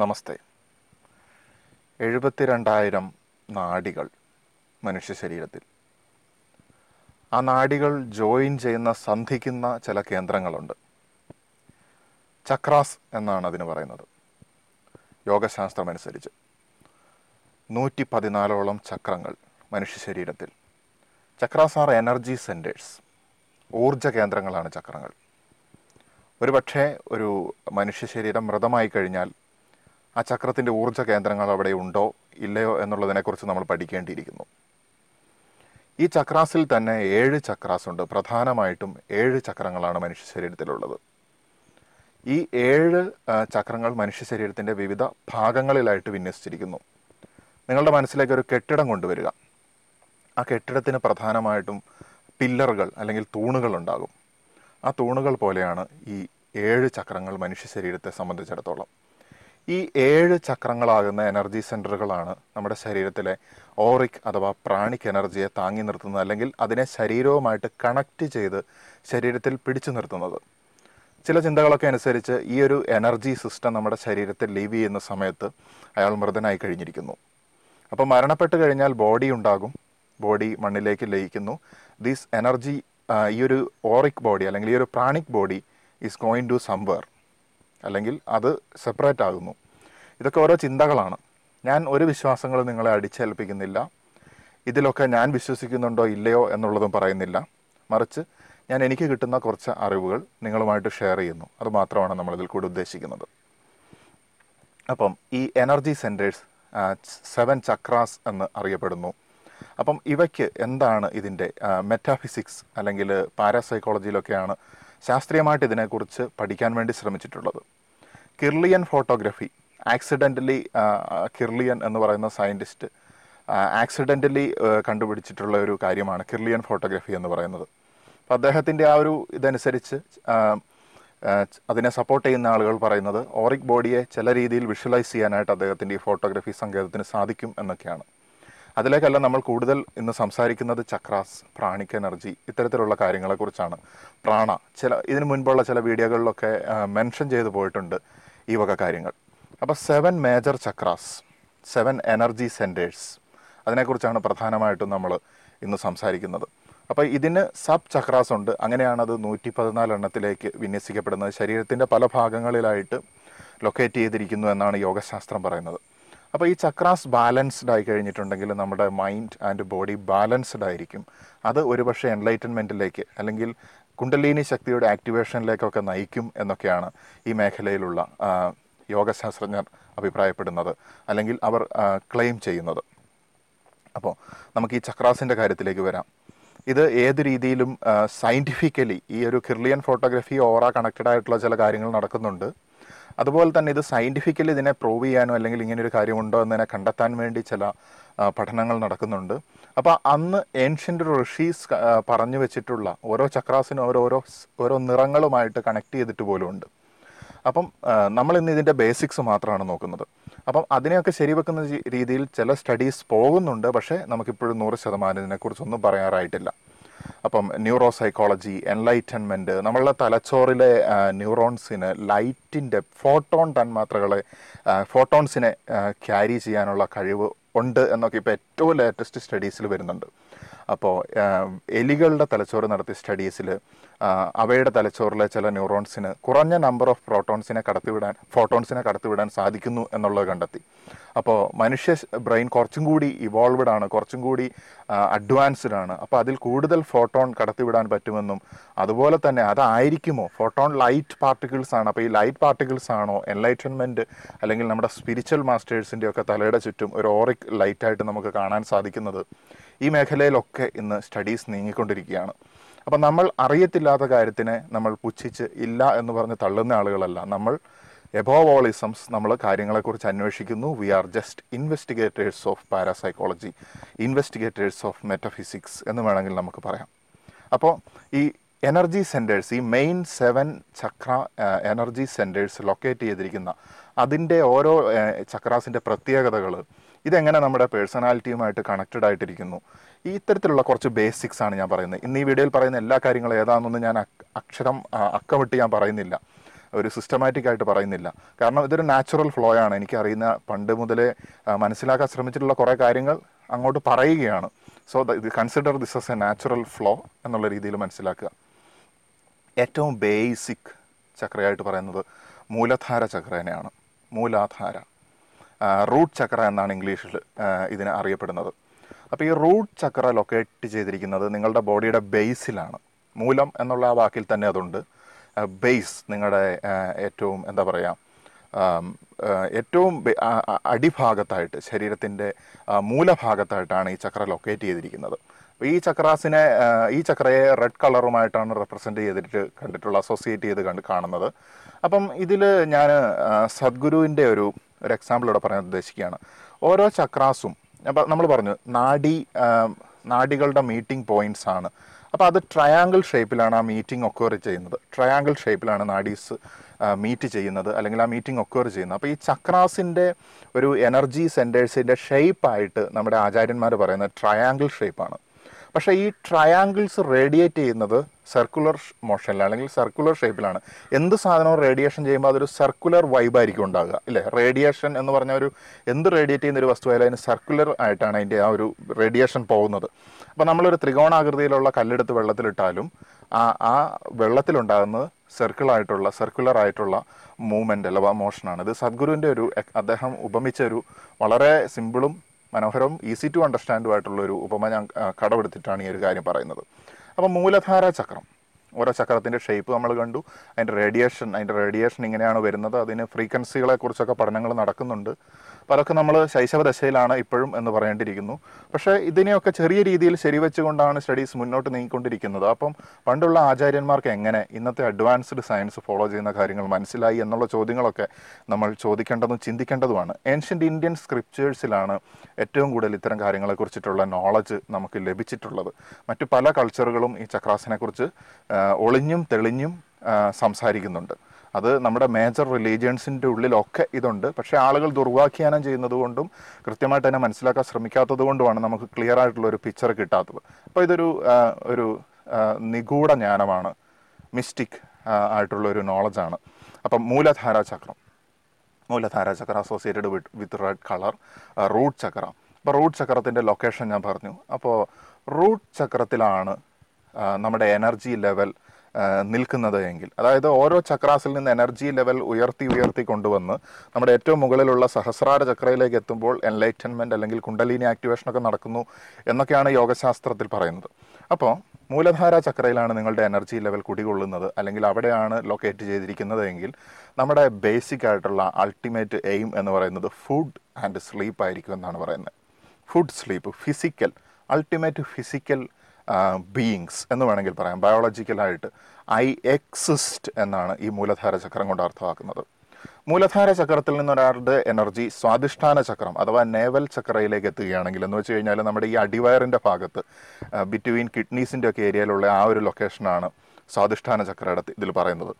നമസ്തേ എഴുപത്തിരണ്ടായിരം നാടികൾ മനുഷ്യ ശരീരത്തിൽ ആ നാടികൾ ജോയിൻ ചെയ്യുന്ന സന്ധിക്കുന്ന ചില കേന്ദ്രങ്ങളുണ്ട് ചക്രാസ് എന്നാണ് അതിന് പറയുന്നത് യോഗശാസ്ത്രമനുസരിച്ച് നൂറ്റി പതിനാലോളം ചക്രങ്ങൾ മനുഷ്യ ശരീരത്തിൽ ചക്രാസ് ആർ എനർജി സെൻറ്റേഴ്സ് ഊർജ കേന്ദ്രങ്ങളാണ് ചക്രങ്ങൾ ഒരുപക്ഷെ ഒരു മനുഷ്യ ശരീരം മൃതമായി കഴിഞ്ഞാൽ ആ ചക്രത്തിൻ്റെ ഊർജ്ജ കേന്ദ്രങ്ങൾ അവിടെ ഉണ്ടോ ഇല്ലയോ എന്നുള്ളതിനെക്കുറിച്ച് നമ്മൾ പഠിക്കേണ്ടിയിരിക്കുന്നു ഈ ചക്രാസിൽ തന്നെ ഏഴ് ചക്രാസ് ഉണ്ട് പ്രധാനമായിട്ടും ഏഴ് ചക്രങ്ങളാണ് മനുഷ്യ ശരീരത്തിലുള്ളത് ഈ ഏഴ് ചക്രങ്ങൾ മനുഷ്യ ശരീരത്തിൻ്റെ വിവിധ ഭാഗങ്ങളിലായിട്ട് വിന്യസിച്ചിരിക്കുന്നു നിങ്ങളുടെ മനസ്സിലേക്ക് ഒരു കെട്ടിടം കൊണ്ടുവരിക ആ കെട്ടിടത്തിന് പ്രധാനമായിട്ടും പില്ലറുകൾ അല്ലെങ്കിൽ തൂണുകൾ ഉണ്ടാകും ആ തൂണുകൾ പോലെയാണ് ഈ ഏഴ് ചക്രങ്ങൾ മനുഷ്യ ശരീരത്തെ സംബന്ധിച്ചിടത്തോളം ഈ ഏഴ് ചക്രങ്ങളാകുന്ന എനർജി സെൻറ്ററുകളാണ് നമ്മുടെ ശരീരത്തിലെ ഓറിക് അഥവാ പ്രാണിക് എനർജിയെ താങ്ങി നിർത്തുന്നത് അല്ലെങ്കിൽ അതിനെ ശരീരവുമായിട്ട് കണക്റ്റ് ചെയ്ത് ശരീരത്തിൽ പിടിച്ചു നിർത്തുന്നത് ചില ചിന്തകളൊക്കെ അനുസരിച്ച് ഈ ഒരു എനർജി സിസ്റ്റം നമ്മുടെ ശരീരത്തിൽ ലീവ് ചെയ്യുന്ന സമയത്ത് അയാൾ മൃതനായി കഴിഞ്ഞിരിക്കുന്നു അപ്പോൾ മരണപ്പെട്ട് കഴിഞ്ഞാൽ ബോഡി ഉണ്ടാകും ബോഡി മണ്ണിലേക്ക് ലയിക്കുന്നു ദീസ് എനർജി ഈ ഒരു ഓറിക് ബോഡി അല്ലെങ്കിൽ ഈ ഒരു pranic body is going to somewhere അല്ലെങ്കിൽ അത് സെപ്പറേറ്റ് ആകുന്നു ഇതൊക്കെ ഓരോ ചിന്തകളാണ് ഞാൻ ഒരു വിശ്വാസങ്ങൾ നിങ്ങളെ അടിച്ചേൽപ്പിക്കുന്നില്ല ഇതിലൊക്കെ ഞാൻ വിശ്വസിക്കുന്നുണ്ടോ ഇല്ലയോ എന്നുള്ളതും പറയുന്നില്ല മറിച്ച് ഞാൻ എനിക്ക് കിട്ടുന്ന കുറച്ച് അറിവുകൾ നിങ്ങളുമായിട്ട് ഷെയർ ചെയ്യുന്നു അത് മാത്രമാണ് നമ്മളിതിൽ കൂടെ ഉദ്ദേശിക്കുന്നത് അപ്പം ഈ എനർജി സെൻറ്റേഴ്സ് സെവൻ ചക്രാസ് എന്ന് അറിയപ്പെടുന്നു അപ്പം ഇവയ്ക്ക് എന്താണ് ഇതിൻ്റെ മെറ്റാഫിസിക്സ് അല്ലെങ്കിൽ പാരാസൈക്കോളജിയിലൊക്കെയാണ് ശാസ്ത്രീയമായിട്ട് ഇതിനെക്കുറിച്ച് പഠിക്കാൻ വേണ്ടി ശ്രമിച്ചിട്ടുള്ളത് കിർലിയൻ ഫോട്ടോഗ്രഫി ആക്സിഡൻ്റലി കിർലിയൻ എന്ന് പറയുന്ന സയൻറ്റിസ്റ്റ് ആക്സിഡൻ്റലി കണ്ടുപിടിച്ചിട്ടുള്ള ഒരു കാര്യമാണ് കിർലിയൻ ഫോട്ടോഗ്രഫി എന്ന് പറയുന്നത് അപ്പോൾ അദ്ദേഹത്തിൻ്റെ ആ ഒരു ഇതനുസരിച്ച് അതിനെ സപ്പോർട്ട് ചെയ്യുന്ന ആളുകൾ പറയുന്നത് ഓറിക് ബോഡിയെ ചില രീതിയിൽ വിഷ്വലൈസ് ചെയ്യാനായിട്ട് അദ്ദേഹത്തിൻ്റെ ഈ ഫോട്ടോഗ്രഫി സങ്കേതത്തിന് സാധിക്കും എന്നൊക്കെയാണ് അതിലേക്കല്ല നമ്മൾ കൂടുതൽ ഇന്ന് സംസാരിക്കുന്നത് ചക്രാസ് പ്രാണിക് എനർജി ഇത്തരത്തിലുള്ള കാര്യങ്ങളെക്കുറിച്ചാണ് പ്രാണ ചില ഇതിനു മുൻപുള്ള ചില വീഡിയോകളിലൊക്കെ മെൻഷൻ ചെയ്തു പോയിട്ടുണ്ട് ഈ വക കാര്യങ്ങൾ അപ്പോൾ seven major chakras seven energy centres അതിനെക്കുറിച്ചാണ് പ്രധാനമായിട്ടും നമ്മൾ ഇന്ന് സംസാരിക്കുന്നത് അപ്പോൾ ഇതിന് സബ് ചക്രാസ് ഉണ്ട് അങ്ങനെയാണത് നൂറ്റി പതിനാല് എണ്ണത്തിലേക്ക് വിന്യസിക്കപ്പെടുന്നത് ശരീരത്തിൻ്റെ പല ഭാഗങ്ങളിലായിട്ട് ലൊക്കേറ്റ് ചെയ്തിരിക്കുന്നു എന്നാണ് യോഗശാസ്ത്രം പറയുന്നത് അപ്പോൾ ഈ ചക്രാസ് ബാലൻസ്ഡ് ആയി കഴിഞ്ഞിട്ടുണ്ടെങ്കിൽ നമ്മുടെ മൈൻഡ് ആൻഡ് ബോഡി ബാലൻസ്ഡ് ആയിരിക്കും അത് ഒരുപക്ഷെ എൻലൈറ്റൻമെൻറ്റിലേക്ക് അല്ലെങ്കിൽ കുണ്ടലിനി ശക്തിയുടെ ആക്ടിവേഷനിലേക്കൊക്കെ നയിക്കും എന്നൊക്കെയാണ് ഈ മേഖലയിലുള്ള യോഗശാസ്ത്രജ്ഞർ അഭിപ്രായപ്പെടുന്നത് അല്ലെങ്കിൽ അവർ ക്ലെയിം ചെയ്യുന്നത് അപ്പോൾ നമുക്ക് ഈ ചക്രാസിൻ്റെ കാര്യത്തിലേക്ക് വരാം ഇത് ഏത് രീതിയിലും സയൻറ്റിഫിക്കലി ഈ ഒരു കിർലിയൻ ഫോട്ടോഗ്രഫി ഓറ കണക്റ്റഡ് ആയിട്ടുള്ള ചില കാര്യങ്ങൾ നടക്കുന്നുണ്ട് അതുപോലെ തന്നെ ഇത് സയൻറ്റിഫിക്കലി ഇതിനെ പ്രൂവ് ചെയ്യാനോ അല്ലെങ്കിൽ ഇങ്ങനെ ഒരു കാര്യമുണ്ടോ എന്നതിനെ കണ്ടെത്താൻ വേണ്ടി ചില പഠനങ്ങൾ നടക്കുന്നുണ്ട് അപ്പോൾ അന്ന് ഏൻഷ്യൻ്റ് ഋഷീസ് പറഞ്ഞു വെച്ചിട്ടുള്ള ഓരോ ചക്രാസിനും ഓരോരോ ഓരോ നിറങ്ങളുമായിട്ട് കണക്ട് ചെയ്തിട്ട് പോലും ഉണ്ട് അപ്പം നമ്മൾ ഇന്ന് ഇതിൻ്റെ ബേസിക്സ് മാത്രമാണ് നോക്കുന്നത് അപ്പം അതിനെയൊക്കെ ശരിവെക്കുന്ന രീതിയിൽ ചില സ്റ്റഡീസ് പോകുന്നുണ്ട് പക്ഷേ നമുക്കിപ്പോഴും നൂറ് ശതമാനം ഇതിനെക്കുറിച്ചൊന്നും പറയാറായിട്ടില്ല അപ്പം ന്യൂറോ സൈക്കോളജി എൻലൈറ്റൻമെൻറ്റ് നമ്മളുടെ തലച്ചോറിലെ ന്യൂറോൺസിന് ലൈറ്റിൻ്റെ ഫോട്ടോൺ തന്മാത്രകളെ ഫോട്ടോൺസിനെ ക്യാരി ചെയ്യാനുള്ള കഴിവ് ഉണ്ട് എന്നൊക്കെ ഇപ്പോൾ ഏറ്റവും ലേറ്റസ്റ്റ് സ്റ്റഡീസിൽ വരുന്നുണ്ട് അപ്പോൾ എലികളുടെ തലച്ചോറ് നടത്തിയ സ്റ്റഡീസിൽ അവയുടെ തലച്ചോറിലെ ചില ന്യൂറോൺസിന് കുറഞ്ഞ നമ്പർ ഓഫ് പ്രോട്ടോൺസിനെ കടത്തിവിടാൻ ഫോട്ടോൺസിനെ കടത്തിവിടാൻ സാധിക്കുന്നു എന്നുള്ളത് കണ്ടെത്തി അപ്പോൾ മനുഷ്യ ബ്രെയിൻ കുറച്ചും കൂടി ഇവോൾവഡ് ആണ് കുറച്ചും കൂടി അഡ്വാൻസ്ഡ് ആണ് അപ്പോൾ അതിൽ കൂടുതൽ ഫോട്ടോൺ കടത്തിവിടാൻ പറ്റുമെന്നും അതുപോലെ തന്നെ അതായിരിക്കുമോ ഫോട്ടോൺ ലൈറ്റ് പാർട്ടിക്കിൾസ് ആണ് അപ്പോൾ ഈ ലൈറ്റ് പാർട്ടിക്കിൾസ് ആണോ എൻലൈറ്റൺമെൻറ്റ് അല്ലെങ്കിൽ നമ്മുടെ സ്പിരിച്വൽ മാസ്റ്റേഴ്സിൻ്റെയൊക്കെ തലയുടെ ചുറ്റും ഒരു ഓറിക് ലൈറ്റായിട്ട് നമുക്ക് കാണാൻ സാധിക്കുന്നത് ഈ മേഖലയിലൊക്കെ ഇന്ന് സ്റ്റഡീസ് നീങ്ങിക്കൊണ്ടിരിക്കുകയാണ് അപ്പം നമ്മൾ അറിയത്തില്ലാത്ത കാര്യത്തിനെ നമ്മൾ പുച്ഛിച്ച് ഇല്ല എന്ന് പറഞ്ഞ് തള്ളുന്ന ആളുകളല്ല നമ്മൾ എബോവ് ഓൾ ഇസംസ് നമ്മൾ കാര്യങ്ങളെക്കുറിച്ച് അന്വേഷിക്കുന്നു we are just investigators of parapsychology investigators of metaphysics എന്ന് വേണമെങ്കിൽ നമുക്ക് പറയാം അപ്പോൾ ഈ എനർജി സെൻറ്റേഴ്സ് ഈ main seven chakra energy centres locate ചെയ്തിരിക്കുന്ന അതിൻ്റെ ഓരോ ചക്രാസിൻ്റെ പ്രത്യേകതകൾ ഇതെങ്ങനെ നമ്മുടെ പേഴ്സണാലിറ്റിയുമായിട്ട് കണക്റ്റഡ് ആയിട്ടിരിക്കുന്നു ഈ ഇത്തരത്തിലുള്ള കുറച്ച് ബേസിക്സ് ആണ് ഞാൻ പറയുന്നത് ഇന്ന് ഈ വീഡിയോയിൽ പറയുന്ന എല്ലാ കാര്യങ്ങളും ഏതാണെന്നൊന്നും ഞാൻ അക്ഷരം അക്കമിട്ട് ഞാൻ പറയുന്നില്ല ഒരു സിസ്റ്റമാറ്റിക് ആയിട്ട് പറയുന്നില്ല കാരണം ഇതൊരു നാച്ചുറൽ ഫ്ലോ ആണ് എനിക്കറിയുന്ന പണ്ട് മുതലേ മനസ്സിലാക്കാൻ ശ്രമിച്ചിട്ടുള്ള കുറേ കാര്യങ്ങൾ അങ്ങോട്ട് പറയുകയാണ് so consider this as a natural flow എന്നുള്ള രീതിയിൽ മനസ്സിലാക്കുക ഏറ്റവും ബേസിക് ചക്രയായിട്ട് പറയുന്നത് മൂലധാര ചക്രേനെയാണ് മൂലാധാര റൂട്ട് ചക്ര എന്നാണ് ഇംഗ്ലീഷിൽ ഇതിനെ അറിയപ്പെടുന്നത് അപ്പോൾ ഈ റൂട്ട് ചക്ര ലൊക്കേറ്റ് ചെയ്തിരിക്കുന്നത് നിങ്ങളുടെ ബോഡിയുടെ ബേസിലാണ് മൂലം എന്നുള്ള ആ വാക്കിൽ തന്നെ അതുണ്ട് ബേസ് നിങ്ങളുടെ ഏറ്റവും എന്താ പറയുക ഏറ്റവും അടിഭാഗത്തായിട്ട് ശരീരത്തിൻ്റെ മൂലഭാഗത്തായിട്ടാണ് ഈ ചക്ര ലൊക്കേറ്റ് ചെയ്തിരിക്കുന്നത് അപ്പോൾ ഈ ചക്രാസിനെ ഈ ചക്രയെ റെഡ് കളറുമായിട്ടാണ് റെപ്രസെൻ്റ് ചെയ്തിട്ട് കണ്ടിട്ടുള്ള അസോസിയേറ്റ് ചെയ്ത് കണ്ട് കാണുന്നത് അപ്പം ഇതിൽ ഞാൻ സദ്ഗുരുവിൻ്റെ ഒരു ഒരു എക്സാമ്പിൾ ഇവിടെ പറയാൻ ഉദ്ദേശിക്കുകയാണ് ഓരോ ചക്രാസും നമ്മൾ പറഞ്ഞു നാഡി നാഡികളുടെ മീറ്റിംഗ് പോയിന്റ്സ് ആണ് അപ്പോൾ അത് ട്രയാങ്കിൾ ഷേപ്പിലാണ് ആ മീറ്റിംഗ് ഒക്വർ ചെയ്യുന്നത് ട്രയാങ്കിൾ ഷേപ്പിലാണ് നാഡീസ് മീറ്റ് ചെയ്യുന്നത് അല്ലെങ്കിൽ ആ മീറ്റിംഗ് ഒക്വർ ചെയ്യുന്നത് അപ്പോൾ ഈ ചക്രാസിൻ്റെ ഒരു എനർജി സെൻറ്റേഴ്സിൻ്റെ ഷേപ്പായിട്ട് നമ്മുടെ ആചാര്യന്മാർ പറയുന്നത് ട്രയാങ്കിൾ ഷേപ്പാണ് പക്ഷേ ഈ ട്രയാങ്കിൾസ് റേഡിയേറ്റ് ചെയ്യുന്നത് സർക്കുലർ മോഷനിലാണ് അല്ലെങ്കിൽ സർക്കുലർ ഷേപ്പിലാണ് എന്ത് സാധനവും റേഡിയേഷൻ ചെയ്യുമ്പോൾ അതൊരു സർക്കുലർ വൈബായിരിക്കും ഉണ്ടാകുക ഇല്ലേ റേഡിയേഷൻ എന്ന് പറഞ്ഞ ഒരു എന്ത് റേഡിയേറ്റ് ചെയ്യുന്ന ഒരു വസ്തുവായാലും അതിന് സർക്കുലർ ആയിട്ടാണ് അതിൻ്റെ ആ ഒരു റേഡിയേഷൻ പോകുന്നത് അപ്പോൾ നമ്മളൊരു ത്രികോണാകൃതിയിലുള്ള കല്ലെടുത്ത് വെള്ളത്തിലിട്ടാലും ആ ആ വെള്ളത്തിലുണ്ടാകുന്നത് സർക്കിളായിട്ടുള്ള സർക്കുലർ ആയിട്ടുള്ള മൂവ്മെൻ്റ് അഥവാ മോഷനാണ് ഇത് സദ്ഗുരുവിൻ്റെ ഒരു അദ്ദേഹം ഉപമിച്ച ഒരു വളരെ സിമ്പിളും മനോഹരവും ഈസി ടു ആയിട്ടുള്ള ഒരു ഉപമ ഞാൻ കടമെടുത്തിട്ടാണ് ഈ ഒരു കാര്യം പറയുന്നത് അപ്പം മൂലധാര ചക്രം ഓരോ ചക്രത്തിൻ്റെ ഷേപ്പ് നമ്മൾ കണ്ടു അതിൻ്റെ റേഡിയേഷൻ അതിൻ്റെ റേഡിയേഷൻ ഇങ്ങനെയാണ് വരുന്നത് അതിന് ഫ്രീക്വൻസികളെക്കുറിച്ചൊക്കെ പഠനങ്ങൾ നടക്കുന്നുണ്ട് അപ്പോൾ അതൊക്കെ നമ്മൾ ശൈശവ ദശയിലാണ് ഇപ്പോഴും എന്ന് പറയേണ്ടിയിരിക്കുന്നു പക്ഷേ ഇതിനെയൊക്കെ ചെറിയ രീതിയിൽ ശരിവെച്ചുകൊണ്ടാണ് സ്റ്റഡീസ് മുന്നോട്ട് നീങ്ങിക്കൊണ്ടിരിക്കുന്നത് അപ്പം പണ്ടുള്ള ആചാര്യന്മാർക്ക് എങ്ങനെ ഇന്നത്തെ അഡ്വാൻസ്ഡ് സയൻസ് ഫോളോ ചെയ്യുന്ന കാര്യങ്ങൾ മനസ്സിലായി എന്നുള്ള ചോദ്യങ്ങളൊക്കെ നമ്മൾ ചോദിക്കേണ്ടതും ചിന്തിക്കേണ്ടതുമാണ് ഏൻഷ്യൻ്റ് ഇന്ത്യൻ സ്ക്രിപ്റ്റേഴ്സിലാണ് ഏറ്റവും കൂടുതൽ ഇത്തരം കുറിച്ചിട്ടുള്ള നോളജ് നമുക്ക് ലഭിച്ചിട്ടുള്ളത് മറ്റു പല കൾച്ചറുകളും ഈ ചക്രാസിനെക്കുറിച്ച് ഒളിഞ്ഞും തെളിഞ്ഞും സംസാരിക്കുന്നുണ്ട് അത് നമ്മുടെ മേജർ റിലീജിയൻസിൻ്റെ ഉള്ളിലൊക്കെ ഇതുണ്ട് പക്ഷേ ആളുകൾ ദുർവാഖ്യാനം ചെയ്യുന്നതുകൊണ്ടും കൃത്യമായിട്ട് തന്നെ മനസ്സിലാക്കാൻ ശ്രമിക്കാത്തത് കൊണ്ടുമാണ് നമുക്ക് ക്ലിയർ ആയിട്ടുള്ള ഒരു പിക്ചർ കിട്ടാത്തത് അപ്പോൾ ഇതൊരു ഒരു നിഗൂഢ ജ്ഞാനമാണ് മിസ്റ്റിക് ആയിട്ടുള്ള ഒരു നോളജാണ് അപ്പം മൂലധാര ചക്രം Muladhara chakra associated with with red colour root chakra അപ്പോൾ റൂട്ട് ചക്രത്തിൻ്റെ ലൊക്കേഷൻ ഞാൻ പറഞ്ഞു അപ്പോൾ റൂട്ട് ചക്രത്തിലാണ് നമ്മുടെ എനർജി ലെവൽ നിൽക്കുന്നത് എങ്കിൽ അതായത് ഓരോ ചക്രാസിൽ നിന്ന് എനർജി ലെവൽ ഉയർത്തി ഉയർത്തി കൊണ്ടുവന്ന് നമ്മുടെ ഏറ്റവും മുകളിലുള്ള സഹസ്രാര ചക്രയിലേക്ക് എത്തുമ്പോൾ എൻലൈറ്റൻമെൻറ്റ് അല്ലെങ്കിൽ കുണ്ടലിനി ഒക്കെ നടക്കുന്നു എന്നൊക്കെയാണ് യോഗശാസ്ത്രത്തിൽ പറയുന്നത് അപ്പോൾ മൂലധാര ചക്രയിലാണ് നിങ്ങളുടെ എനർജി ലെവൽ കുടികൊള്ളുന്നത് അല്ലെങ്കിൽ അവിടെയാണ് ലൊക്കേറ്റ് ചെയ്തിരിക്കുന്നത് എങ്കിൽ നമ്മുടെ ബേസിക് ആയിട്ടുള്ള അൾട്ടിമേറ്റ് എയിം എന്ന് പറയുന്നത് ഫുഡ് ആൻഡ് സ്ലീപ്പ് ആയിരിക്കും എന്നാണ് പറയുന്നത് food sleep physical ultimate physical beings എന്ന് വേണമെങ്കിൽ പറയാം ബയോളജിക്കലായിട്ട് ഐ എക്സിസ്റ്റ് എന്നാണ് ഈ മൂലധാര ചക്രം കൊണ്ട് അർത്ഥമാക്കുന്നത് മൂലധാര ചക്രത്തിൽ നിന്നൊരാളുടെ എനർജി സ്വാധിഷ്ഠാന ചക്രം അഥവാ നേവൽ ചക്രയിലേക്ക് എത്തുകയാണെങ്കിൽ എന്ന് വെച്ച് കഴിഞ്ഞാൽ നമ്മുടെ ഈ അടിവയറിൻ്റെ ഭാഗത്ത് ബിറ്റ്വീൻ കിഡ്നീസിൻ്റെ ഒക്കെ ഏരിയയിലുള്ള ആ ഒരു ലൊക്കേഷനാണ് സ്വാധിഷ്ഠാന ചക്രയുടെ ഇതിൽ പറയുന്നത്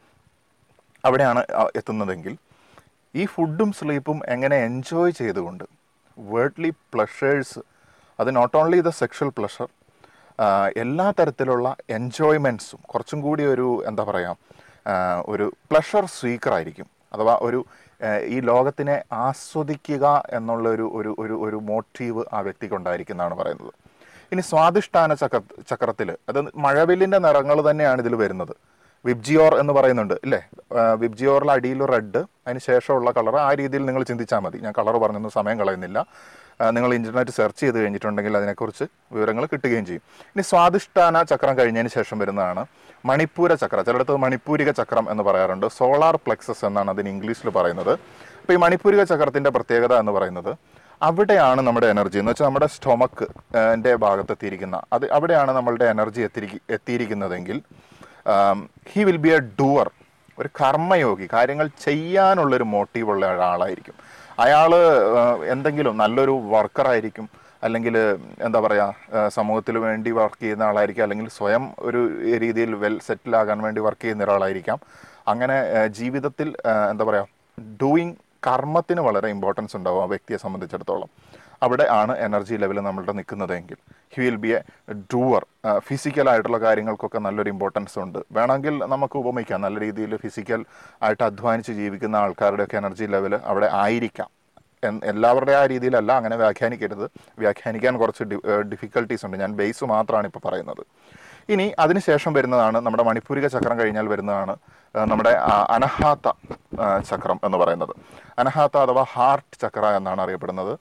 അവിടെയാണ് എത്തുന്നതെങ്കിൽ ഈ ഫുഡും സ്ലീപ്പും എങ്ങനെ എൻജോയ് ചെയ്തുകൊണ്ട് വേൾഡ്ലി പ്ലഷേഴ്സ് അത് not only the sexual pleasure എല്ലാ തരത്തിലുള്ള എൻജോയ്മെൻറ്റ്സും കുറച്ചും കൂടി ഒരു എന്താ പറയുക ഒരു പ്ലഷർ സ്വീക്കറായിരിക്കും അഥവാ ഒരു ഈ ലോകത്തിനെ ആസ്വദിക്കുക എന്നുള്ള ഒരു ഒരു ഒരു മോട്ടീവ് ആ വ്യക്തിക്ക് എന്നാണ് പറയുന്നത് ഇനി സ്വാദിഷ്ഠാന ചക്ര ചക്രത്തിൽ അത് മഴവില്ലിൻ്റെ നിറങ്ങൾ തന്നെയാണ് ഇതിൽ വരുന്നത് വിബ്ജിയോർ എന്ന് പറയുന്നുണ്ട് ഇല്ലേ വിബ്ജിയോറിൽ അടിയിൽ റെഡ് അതിന് ശേഷമുള്ള കളർ ആ രീതിയിൽ നിങ്ങൾ ചിന്തിച്ചാൽ മതി ഞാൻ കളർ പറഞ്ഞൊന്നും സമയം കളയുന്നില്ല നിങ്ങൾ ഇൻ്റർനെറ്റ് സെർച്ച് ചെയ്ത് കഴിഞ്ഞിട്ടുണ്ടെങ്കിൽ അതിനെക്കുറിച്ച് വിവരങ്ങൾ കിട്ടുകയും ചെയ്യും ഇനി സ്വാദിഷ്ഠാന ചക്രം കഴിഞ്ഞതിന് ശേഷം വരുന്നതാണ് മണിപ്പൂര ചക്രം ചിലടത്ത് മണിപ്പൂരിക ചക്രം എന്ന് പറയാറുണ്ട് സോളാർ പ്ലെക്സസ് എന്നാണ് അതിന് ഇംഗ്ലീഷിൽ പറയുന്നത് അപ്പോൾ ഈ മണിപ്പൂരിക ചക്രത്തിൻ്റെ പ്രത്യേകത എന്ന് പറയുന്നത് അവിടെയാണ് നമ്മുടെ എനർജി എന്ന് വെച്ചാൽ നമ്മുടെ സ്റ്റൊമക്ക് എൻ്റെ എത്തിയിരിക്കുന്ന അത് അവിടെയാണ് നമ്മളുടെ എനർജി എത്തിരി എത്തിയിരിക്കുന്നതെങ്കിൽ he will be a doer ഒരു കർമ്മയോഗി കാര്യങ്ങൾ ചെയ്യാനുള്ളൊരു മോട്ടീവുള്ള ഒരാളായിരിക്കും അയാൾ എന്തെങ്കിലും നല്ലൊരു വർക്കറായിരിക്കും അല്ലെങ്കിൽ എന്താ പറയുക സമൂഹത്തിന് വേണ്ടി വർക്ക് ചെയ്യുന്ന ആളായിരിക്കും അല്ലെങ്കിൽ സ്വയം ഒരു രീതിയിൽ വെൽ സെറ്റിൽ ആകാൻ വേണ്ടി വർക്ക് ചെയ്യുന്ന ഒരാളായിരിക്കാം അങ്ങനെ ജീവിതത്തിൽ എന്താ പറയുക ഡൂയിങ് കർമ്മത്തിന് വളരെ ഇമ്പോർട്ടൻസ് ഉണ്ടാവും ആ വ്യക്തിയെ സംബന്ധിച്ചിടത്തോളം അവിടെ ആണ് എനർജി ലെവൽ നമ്മളുടെ നിൽക്കുന്നതെങ്കിൽ he will be a doer ഫിസിക്കലായിട്ടുള്ള കാര്യങ്ങൾക്കൊക്കെ നല്ലൊരു ഇമ്പോർട്ടൻസ് ഉണ്ട് വേണമെങ്കിൽ നമുക്ക് ഉപമിക്കാം നല്ല രീതിയിൽ ഫിസിക്കൽ ആയിട്ട് അധ്വാനിച്ച് ജീവിക്കുന്ന ആൾക്കാരുടെയൊക്കെ എനർജി ലെവൽ അവിടെ ആയിരിക്കാം എല്ലാവരുടെ ആ രീതിയിലല്ല അങ്ങനെ വ്യാഖ്യാനിക്കരുത് വ്യാഖ്യാനിക്കാൻ കുറച്ച് ഡിഫിക്കൽട്ടീസ് ഉണ്ട് ഞാൻ ബേസ് മാത്രമാണ് ഇപ്പോൾ പറയുന്നത് ഇനി അതിനുശേഷം വരുന്നതാണ് നമ്മുടെ മണിപ്പൂരിക ചക്രം കഴിഞ്ഞാൽ വരുന്നതാണ് നമ്മുടെ അനഹാത്ത ചക്രം എന്ന് പറയുന്നത് അനഹാത്ത അഥവാ ഹാർട്ട് ചക്ര എന്നാണ് അറിയപ്പെടുന്നത്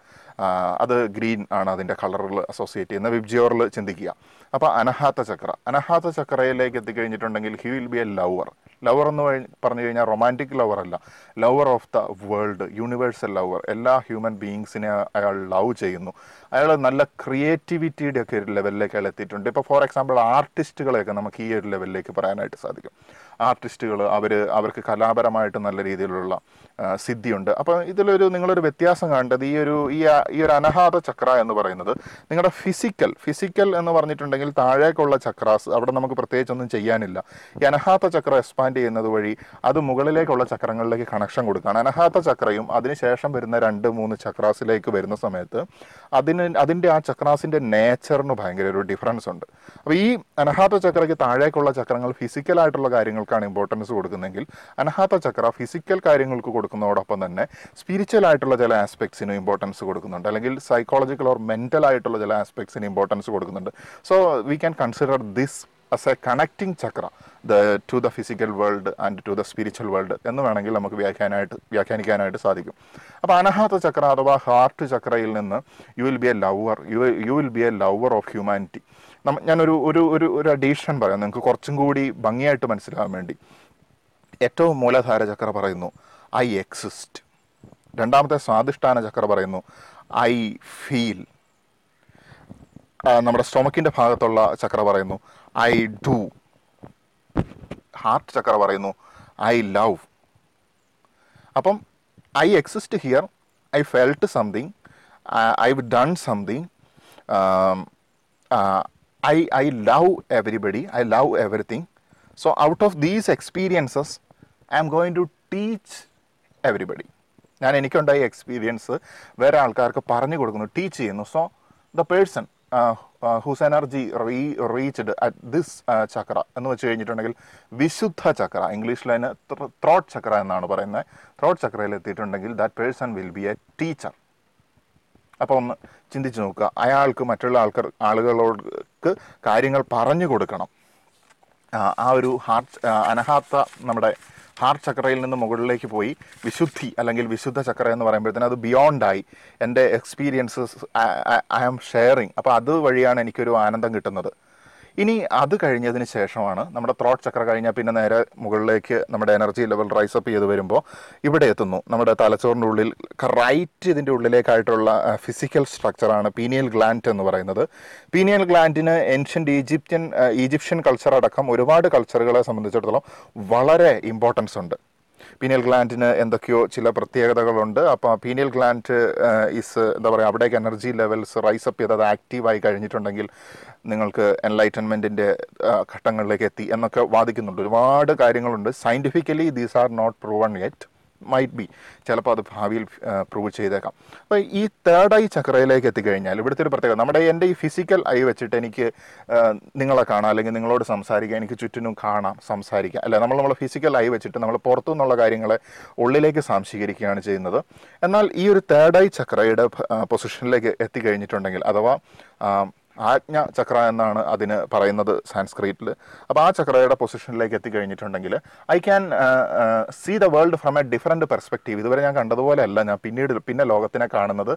അത് ഗ്രീൻ ആണ് അതിൻ്റെ കളറുകൾ അസോസിയേറ്റ് ചെയ്യുന്ന വിബ്ജിയോറിൽ ചിന്തിക്കുക അപ്പോൾ അനഹാത്ത ചക്ര അനഹാത്ത ചക്രയിലേക്ക് എത്തിക്കഴിഞ്ഞിട്ടുണ്ടെങ്കിൽ he will be a lover lover എന്ന് പറഞ്ഞു കഴിഞ്ഞാൽ റൊമാൻറ്റിക് ലവർ അല്ല lover of the world universal lover എല്ലാ ഹ്യൂമൻ ബീയിങ്സിനെ അയാൾ ലവ് ചെയ്യുന്നു അയാൾ നല്ല ക്രിയേറ്റിവിറ്റിയുടെ ഒക്കെ ഒരു ലെവലിലേക്ക് അയാൾ എത്തിയിട്ടുണ്ട് ഇപ്പോൾ ഫോർ എക്സാമ്പിൾ ആർട്ടിസ്റ്റുകളെയൊക്കെ നമുക്ക് ഈ ഒരു ലെവലിലേക്ക് പറയാനായിട്ട് സാധിക്കും ആർട്ടിസ്റ്റുകൾ അവർ അവർക്ക് കലാപരമായിട്ട് നല്ല രീതിയിലുള്ള സിദ്ധിയുണ്ട് അപ്പോൾ ഇതിലൊരു നിങ്ങളൊരു വ്യത്യാസം കണ്ടത് ഈ ഒരു ഈ ഒരു അനഹാത ചക്ര എന്ന് പറയുന്നത് നിങ്ങളുടെ ഫിസിക്കൽ ഫിസിക്കൽ എന്ന് പറഞ്ഞിട്ടുണ്ടെങ്കിൽ അല്ലെങ്കിൽ താഴേക്കുള്ള ചക്രാസ് അവിടെ നമുക്ക് പ്രത്യേകിച്ചൊന്നും ചെയ്യാനില്ല ഈ അനഹാത്ത ചക്ര എക്സ്പാൻഡ് ചെയ്യുന്നത് വഴി അത് മുകളിലേക്കുള്ള ചക്രങ്ങളിലേക്ക് കണക്ഷൻ കൊടുക്കുകയാണ് അനഹാത്ത ചക്രയും അതിനുശേഷം വരുന്ന രണ്ട് മൂന്ന് ചക്രാസിലേക്ക് വരുന്ന സമയത്ത് അതിന് അതിൻ്റെ ആ ചക്രാസിൻ്റെ നേച്ചറിന് ഭയങ്കര ഒരു ഡിഫറൻസ് ഉണ്ട് അപ്പോൾ ഈ അനഹാത്ത ചക്രയ്ക്ക് താഴേക്കുള്ള ചക്രങ്ങൾ ഫിസിക്കലായിട്ടുള്ള കാര്യങ്ങൾക്കാണ് ഇമ്പോർട്ടൻസ് കൊടുക്കുന്നതെങ്കിൽ അനഹാത്ത ചക്ര ഫിസിക്കൽ കാര്യങ്ങൾക്ക് കൊടുക്കുന്നതോടൊപ്പം തന്നെ സ്പിരിച്വൽ ആയിട്ടുള്ള ചില ആസ്പെക്ട്സിനും ഇമ്പോർട്ടൻസ് കൊടുക്കുന്നുണ്ട് അല്ലെങ്കിൽ സൈക്കോളജിക്കൽ ഓർ മെൻ്റൽ ആയിട്ടുള്ള ചില ആസ്പെക്ട്സിന് ഇമ്പോർട്ടൻസ് കൊടുക്കുന്നുണ്ട് so we can consider this as a connecting chakra the, to the physical world and to the spiritual world എന്ന് വേണമെങ്കിൽ നമുക്ക് വ്യാഖ്യാനായിട്ട് വ്യാഖ്യാനിക്കാനായിട്ട് സാധിക്കും അപ്പോൾ അനഹാത ചക്ര അഥവാ ഹാർട്ട് ചക്രയിൽ നിന്ന് you will be a lover you you will be a lover of humanity ഞാനൊരു ഒരു ഒരു ഒരു അഡീഷൻ പറയാം നിങ്ങൾക്ക് കുറച്ചും കൂടി ഭംഗിയായിട്ട് മനസ്സിലാകാൻ വേണ്ടി ഏറ്റവും മൂലധാര ചക്ര പറയുന്നു ഐ എക്സിസ്റ്റ് രണ്ടാമത്തെ സ്വാധിഷ്ഠാന ചക്ര പറയുന്നു ഐ ഫീൽ നമ്മുടെ സ്റ്റൊമക്കിന്റെ ഭാഗത്തുള്ള ചക്ര പറയുന്നു ഐ ഡു ഹാർട്ട് ചക്ര പറയുന്നു ഐ ലവ് അപ്പം I exist here I felt something I done something I I love everybody I love everything so out of these experiences I am going to teach everybody ഞാൻ എനിക്കുണ്ടായ experience വേറെ ആൾക്കാർക്ക് പറഞ്ഞു കൊടുക്കുന്നു teach ചെയ്യുന്നു so the person whose energy re reached at this chakra എന്ന് വെച്ച് കഴിഞ്ഞിട്ടുണ്ടെങ്കിൽ വിശുദ്ധ ചക്ര ഇംഗ്ലീഷിൽ അതിന് ത്രോട്ട് ചക്ര എന്നാണ് പറയുന്നത് ത്രോട്ട് ചക്രയിൽ എത്തിയിട്ടുണ്ടെങ്കിൽ that person will be a teacher അപ്പോൾ ഒന്ന് ചിന്തിച്ച് നോക്കുക അയാൾക്ക് മറ്റുള്ള ആൾക്കാർ ആളുകളോക്ക് കാര്യങ്ങൾ പറഞ്ഞു കൊടുക്കണം ആ ഒരു ഹാർട്ട് അനഹാത്ത നമ്മുടെ ഹാർട്ട് ചക്രയിൽ നിന്ന് മുകളിലേക്ക് പോയി വിശുദ്ധി അല്ലെങ്കിൽ വിശുദ്ധ ചക്ര എന്ന് പറയുമ്പോഴത്തേനും അത് ബിയോണ്ടായി എൻ്റെ എക്സ്പീരിയൻസസ് ഐ ആം ഷെയറിങ് അപ്പോൾ അതുവഴിയാണ് എനിക്കൊരു ആനന്ദം കിട്ടുന്നത് ഇനി അത് കഴിഞ്ഞതിന് ശേഷമാണ് നമ്മുടെ ത്രോട്ട് ചക്ര കഴിഞ്ഞാൽ പിന്നെ നേരെ മുകളിലേക്ക് നമ്മുടെ എനർജി ലെവൽ റൈസ് അപ്പ് ചെയ്ത് വരുമ്പോൾ ഇവിടെ എത്തുന്നു നമ്മുടെ തലച്ചോറിൻ്റെ ഉള്ളിൽ റൈറ്റ് ഇതിൻ്റെ ഉള്ളിലേക്കായിട്ടുള്ള ഫിസിക്കൽ സ്ട്രക്ചറാണ് പീനിയൽ ഗ്ലാൻഡ് എന്ന് പറയുന്നത് പീനിയൽ ഗ്ലാൻഡിന് ഏൻഷ്യൻ്റ് ഈജിപ്ത്യൻ ഈജിപ്ഷ്യൻ കൾച്ചർ അടക്കം ഒരുപാട് കൾച്ചറുകളെ സംബന്ധിച്ചിടത്തോളം വളരെ ഇമ്പോർട്ടൻസ് ഉണ്ട് പീനിയൽ ഗ്ലാൻഡിന് എന്തൊക്കെയോ ചില പ്രത്യേകതകളുണ്ട് അപ്പോൾ പീനിയൽ ഗ്ലാൻഡ് ഈസ് എന്താ പറയുക അവിടേക്ക് എനർജി ലെവൽസ് റൈസ് അപ്പ് ചെയ്ത് അത് ആക്റ്റീവായി കഴിഞ്ഞിട്ടുണ്ടെങ്കിൽ നിങ്ങൾക്ക് എൻലൈറ്റൻമെൻറ്റിൻ്റെ ഘട്ടങ്ങളിലേക്ക് എത്തി എന്നൊക്കെ വാദിക്കുന്നുണ്ട് ഒരുപാട് കാര്യങ്ങളുണ്ട് scientifically these are not proven yet might be ചിലപ്പോൾ അത് ഭാവിയിൽ പ്രൂവ് ചെയ്തേക്കാം അപ്പോൾ ഈ തേർഡ് ഐ ചക്രയിലേക്ക് എത്തിക്കഴിഞ്ഞാൽ ഇവിടുത്തെ ഒരു പ്രത്യേകത നമ്മുടെ എൻ്റെ ഈ ഫിസിക്കൽ ഐ വെച്ചിട്ട് എനിക്ക് നിങ്ങളെ കാണാം അല്ലെങ്കിൽ നിങ്ങളോട് സംസാരിക്കാം എനിക്ക് ചുറ്റിനും കാണാം സംസാരിക്കാം അല്ല നമ്മൾ നമ്മളെ ഫിസിക്കൽ ഐ വെച്ചിട്ട് നമ്മൾ പുറത്തു നിന്നുള്ള കാര്യങ്ങളെ ഉള്ളിലേക്ക് സംശീകരിക്കുകയാണ് ചെയ്യുന്നത് എന്നാൽ ഈ ഒരു തേർഡ് ഐ ചക്രയുടെ പൊസിഷനിലേക്ക് എത്തിക്കഴിഞ്ഞിട്ടുണ്ടെങ്കിൽ അഥവാ ആജ്ഞ ചക്ര എന്നാണ് അതിന് പറയുന്നത് സാൻസ്ക്രീറ്റിൽ അപ്പോൾ ആ ചക്രയുടെ പൊസിഷനിലേക്ക് എത്തിക്കഴിഞ്ഞിട്ടുണ്ടെങ്കിൽ I can see the world from a different perspective ഇതുവരെ ഞാൻ കണ്ടതുപോലെയല്ല ഞാൻ പിന്നീട് പിന്നെ ലോകത്തിനെ കാണുന്നത്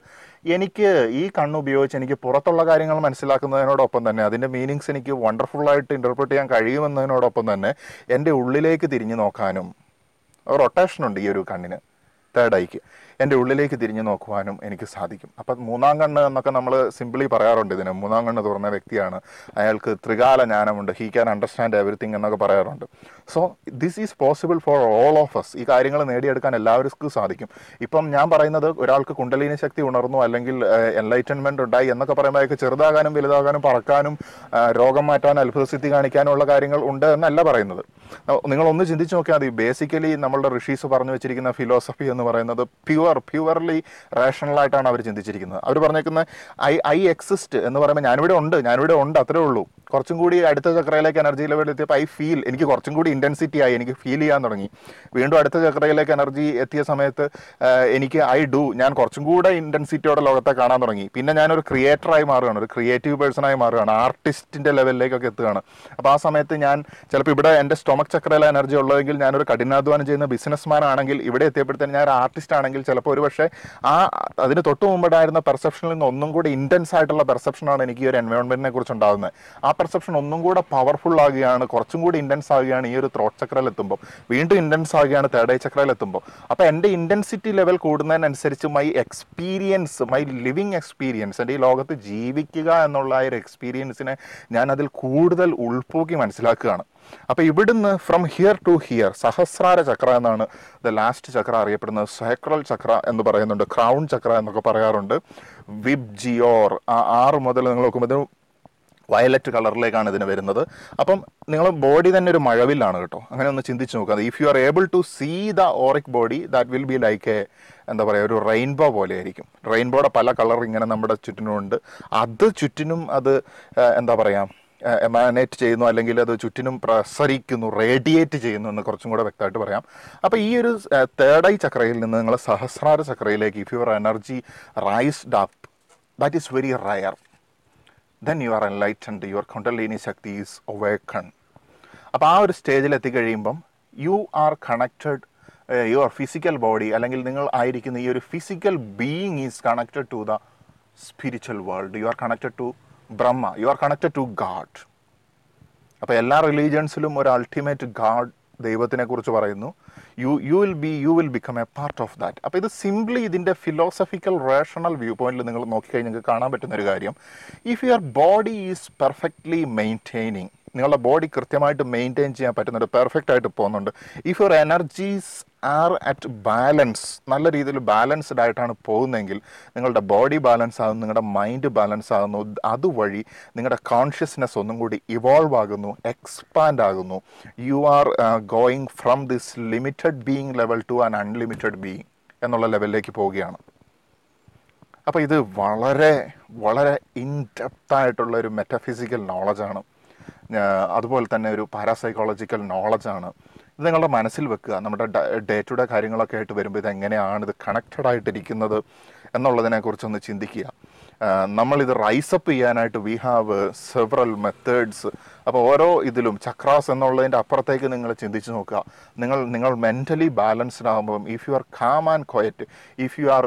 എനിക്ക് ഈ കണ്ണുപയോഗിച്ച് എനിക്ക് പുറത്തുള്ള കാര്യങ്ങൾ മനസ്സിലാക്കുന്നതിനോടൊപ്പം തന്നെ അതിൻ്റെ മീനിങ്സ് എനിക്ക് വണ്ടർഫുള്ളായിട്ട് ഇൻ്റർപ്രറ്റ് ചെയ്യാൻ കഴിയുമെന്നതിനോടൊപ്പം തന്നെ എൻ്റെ ഉള്ളിലേക്ക് തിരിഞ്ഞു നോക്കാനും റൊട്ടേഷനുണ്ട് ഈ ഒരു കണ്ണിന് തേർഡ് ഐക്ക് എൻ്റെ ഉള്ളിലേക്ക് തിരിഞ്ഞു നോക്കുവാനും എനിക്ക് സാധിക്കും അപ്പം മൂന്നാം കണ്ണ് എന്നൊക്കെ നമ്മൾ സിമ്പിളി പറയാറുണ്ട് ഇതിന് മൂന്നാം കണ്ണ് തുറന്ന വ്യക്തിയാണ് അയാൾക്ക് ത്രികാല ജ്ഞാനമുണ്ട് ഹീ ക്യാൻ അണ്ടർസ്റ്റാൻഡ് എവറിത്തിങ് എന്നൊക്കെ പറയാറുണ്ട് so this is possible for all of us ഈ കാര്യങ്ങൾ നേടിയെടുക്കാൻ എല്ലാവർക്കും സാധിക്കും ഇപ്പം ഞാൻ പറയുന്നത് ഒരാൾക്ക് കുണ്ടലിനി ശക്തി ഉണർന്നു അല്ലെങ്കിൽ എൻലൈറ്റൻമെൻറ്റ് ഉണ്ടായി എന്നൊക്കെ പറയുമ്പോൾ അയാൾക്ക് ചെറുതാകാനും വലുതാകാനും പറക്കാനും രോഗം മാറ്റാനും അത്ഭുതസിദ്ധി കാണിക്കാനുള്ള കാര്യങ്ങൾ ഉണ്ട് എന്നല്ല പറയുന്നത് നിങ്ങളൊന്ന് ചിന്തിച്ച് നോക്കിയാൽ മതി ബേസിക്കലി നമ്മളുടെ ഋഷീസ് പറഞ്ഞു വെച്ചിരിക്കുന്ന ഫിലോസഫി എന്ന് പറയുന്നത് പ്യുവർ പ്യുവർലി ആയിട്ടാണ് അവർ ചിന്തിച്ചിരിക്കുന്നത് അവർ പറഞ്ഞേക്കുന്ന ഐ ഐ എക്സിസ്റ്റ് എന്ന് പറയുമ്പോൾ ഞാനിവിടെ ഉണ്ട് ഞാനിവിടെ ഉണ്ട് അത്രേ ഉള്ളൂ കുറച്ചും കൂടി അടുത്ത ചക്രയിലേക്ക് എനർജി ലെവൽ എത്തിയപ്പോൾ ഐ ഫീൽ എനിക്ക് കുറച്ചും കൂടി ഇൻറ്റൻസിറ്റി ആയി എനിക്ക് ഫീൽ ചെയ്യാൻ തുടങ്ങി വീണ്ടും അടുത്ത ചക്രയിലേക്ക് എനർജി എത്തിയ സമയത്ത് എനിക്ക് ഐ ഡു ഞാൻ കുറച്ചും കൂടെ ഇൻറ്റൻസിറ്റിയോടെ ലോകത്തെ കാണാൻ തുടങ്ങി പിന്നെ ഞാനൊരു ക്രിയേറ്ററായി മാറുകയാണ് ഒരു ക്രിയേറ്റീവ് പേഴ്സണായി മാറുകയാണ് ആർട്ടിസ്റ്റിൻ്റെ ലെവലിലേക്കൊക്കെ എത്തുകയാണ് അപ്പോൾ ആ സമയത്ത് ഞാൻ ചിലപ്പോൾ ഇവിടെ എൻ്റെ സ്റ്റൊമക് ചക്രയിലെ എനർജി ഉള്ളതെങ്കിൽ ഞാനൊരു കഠിനാധ്വാനം ചെയ്യുന്ന ബിസിനസ്മാൻ ആണെങ്കിൽ ഇവിടെ എത്തിയപ്പോഴത്തേന് ഞാൻ ഒരു ആർട്ടിസ്റ്റ് ആണെങ്കിൽ ചിലപ്പോൾ ഒരു പക്ഷേ ആ അതിന് തൊട്ട് മുമ്പുണ്ടായിരുന്ന പെർസെപ്ഷനിൽ നിന്ന് ഒന്നും കൂടി ഇൻറ്റൻസ് ആയിട്ടുള്ള പെർസെപ്ഷനാണ് എനിക്ക് ഈ ഒരു എൻവയോൺമെൻറ്റിനെ കുറിച്ച് ഉണ്ടാകുന്നത് ആ പെർസെപ്ഷൻ ഒന്നും കൂടെ പവർഫുൾ ആകുകയാണ് കുറച്ചും കൂടി ഇൻറ്റൻസ് ആകുകയാണ് ഈ ഒരു ത്രോട്ട് ചക്രയിൽ എത്തുമ്പോൾ വീണ്ടും ഇൻറ്റൻസ് ആകുകയാണ് തേർഡ് ഐ ചക്രയിൽ എത്തുമ്പോൾ അപ്പോൾ എൻ്റെ ഇൻറ്റൻസിറ്റി ലെവൽ കൂടുന്നതിനനുസരിച്ച് my experience my living experience എൻ്റെ ഈ ലോകത്ത് ജീവിക്കുക എന്നുള്ള ആ ഒരു എക്സ്പീരിയൻസിനെ ഞാൻ അതിൽ കൂടുതൽ ഉൾപ്പൊക്കി മനസ്സിലാക്കുകയാണ് അപ്പോൾ ഇവിടുന്ന് from here to here Sahasrara chakra എന്നാണ് ദ ലാസ്റ്റ് ചക്ര അറിയപ്പെടുന്നത് സൈക്രൽ ചക്ര എന്ന് പറയുന്നുണ്ട് ക്രൗൺ ചക്ര എന്നൊക്കെ പറയാറുണ്ട് വിബ് ജിയോർ ആ ആറ് മുതൽ നിങ്ങൾ നോക്കുമ്പോൾ വയലറ്റ് കളറിലേക്കാണ് ഇതിന് വരുന്നത് അപ്പം നിങ്ങൾ ബോഡി തന്നെ ഒരു മഴവില്ലാണ് കേട്ടോ അങ്ങനെ ഒന്ന് ചിന്തിച്ച് നോക്കുക if you are able to see the auric body that will be like a എന്താ പറയുക ഒരു റെയിൻബോ പോലെ ആയിരിക്കും റെയിൻബോയുടെ പല കളർ ഇങ്ങനെ നമ്മുടെ ചുറ്റിനുമുണ്ട് അത് ചുറ്റിനും അത് എന്താ പറയുക എമാനേറ്റ് ചെയ്യുന്നു അല്ലെങ്കിൽ അത് ചുറ്റിനും പ്രസരിക്കുന്നു റേഡിയേറ്റ് ചെയ്യുന്നു എന്ന് കുറച്ചും കൂടെ വ്യക്തമായിട്ട് പറയാം അപ്പോൾ ഈ ഒരു തേർഡ് ഐ ചക്രയിൽ നിന്ന് നിങ്ങൾ സഹസ്രാര ചക്രയിലേക്ക് if your energy raised up that is very rare then you are enlightened your Kundalini shakti is awaken അപ്പോൾ ആ ഒരു സ്റ്റേജിൽ എത്തിക്കഴിയുമ്പം you are connected your physical body അല്ലെങ്കിൽ നിങ്ങൾ ആയിരിക്കുന്ന ഈ ഒരു physical being is connected to the spiritual world you are connected to Brahma you are connected to God അപ്പോൾ എല്ലാ റിലീജിയൻസിലും ഒരു അൾട്ടിമേറ്റ് ഗാഡ് കുറിച്ച് പറയുന്നു you you will B U will become a part of that അപ്പോൾ ഇത് സിംപ്ലി ഇതിൻ്റെ philosophical rational view പോയിന്റിൽ നിങ്ങൾ നോക്കിക്കഴിഞ്ഞാൽ നിങ്ങൾക്ക് കാണാൻ പറ്റുന്ന ഒരു കാര്യം if your body is perfectly maintaining നിങ്ങളുടെ ബോഡി കൃത്യമായിട്ട് മെയിൻറ്റെയിൻ ചെയ്യാൻ പറ്റുന്നുണ്ട് പെർഫെക്റ്റ് ആയിട്ട് പോകുന്നുണ്ട് if your energies are at balance നല്ല രീതിയിൽ ബാലൻസ്ഡ് ആയിട്ടാണ് പോകുന്നതെങ്കിൽ നിങ്ങളുടെ ബോഡി ബാലൻസ് ആകുന്നു നിങ്ങളുടെ മൈൻഡ് ബാലൻസ് ആകുന്നു അതുവഴി നിങ്ങളുടെ കോൺഷ്യസ്നെസ് ഒന്നും കൂടി ഇവോൾവ് ആകുന്നു എക്സ്പാൻഡ് ആകുന്നു you are going from this limited being level to an unlimited being എന്നുള്ള ലെവലിലേക്ക് പോവുകയാണ് അപ്പോൾ ഇത് വളരെ വളരെ ഇൻഡെപ്തായിട്ടുള്ള ഒരു മെറ്റഫിസിക്കൽ നോളജാണ് അതുപോലെ തന്നെ ഒരു പാരാസൈക്കോളജിക്കൽ നോളജാണ് ഇത് നിങ്ങളുടെ മനസ്സിൽ വെക്കുക നമ്മുടെ ഡേ ടു ഡേ കാര്യങ്ങളൊക്കെ ആയിട്ട് വരുമ്പോൾ ഇത് എങ്ങനെയാണ് ഇത് കണക്റ്റഡ് ആയിട്ടിരിക്കുന്നത് എന്നുള്ളതിനെക്കുറിച്ചൊന്ന് ചിന്തിക്കുക നമ്മളിത് റൈസപ്പ് ചെയ്യാനായിട്ട് വി ഹാവ് സെവറൽ മെത്തേഡ്സ് അപ്പോൾ ഓരോ ഇതിലും ചക്രാസ് എന്നുള്ളതിൻ്റെ അപ്പുറത്തേക്ക് നിങ്ങൾ ചിന്തിച്ച് നോക്കുക നിങ്ങൾ നിങ്ങൾ മെൻ്റലി ബാലൻസ്ഡ് ആകുമ്പം if you are calm and quiet if you are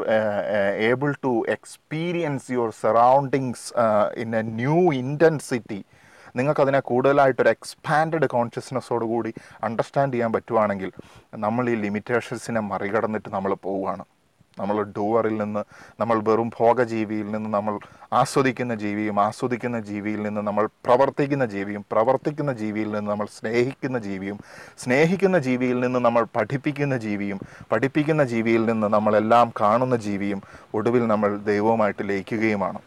able to experience your surroundings in a new intensity നിങ്ങൾക്ക് നിങ്ങൾക്കതിനെ കൂടുതലായിട്ടൊരു എക്സ്പാൻഡഡ് കൂടി അണ്ടർസ്റ്റാൻഡ് ചെയ്യാൻ പറ്റുവാണെങ്കിൽ നമ്മൾ ഈ ലിമിറ്റേഷൻസിനെ മറികടന്നിട്ട് നമ്മൾ പോവുകയാണ് നമ്മൾ ഡൂവറിൽ നിന്ന് നമ്മൾ വെറും ഭോഗജീവിയിൽ നിന്ന് നമ്മൾ ആസ്വദിക്കുന്ന ജീവിയും ആസ്വദിക്കുന്ന ജീവിയിൽ നിന്ന് നമ്മൾ പ്രവർത്തിക്കുന്ന ജീവിയും പ്രവർത്തിക്കുന്ന ജീവിയിൽ നിന്ന് നമ്മൾ സ്നേഹിക്കുന്ന ജീവിയും സ്നേഹിക്കുന്ന ജീവിയിൽ നിന്ന് നമ്മൾ പഠിപ്പിക്കുന്ന ജീവിയും പഠിപ്പിക്കുന്ന ജീവിയിൽ നിന്ന് നമ്മളെല്ലാം കാണുന്ന ജീവിയും ഒടുവിൽ നമ്മൾ ദൈവവുമായിട്ട് ലയിക്കുകയുമാണ്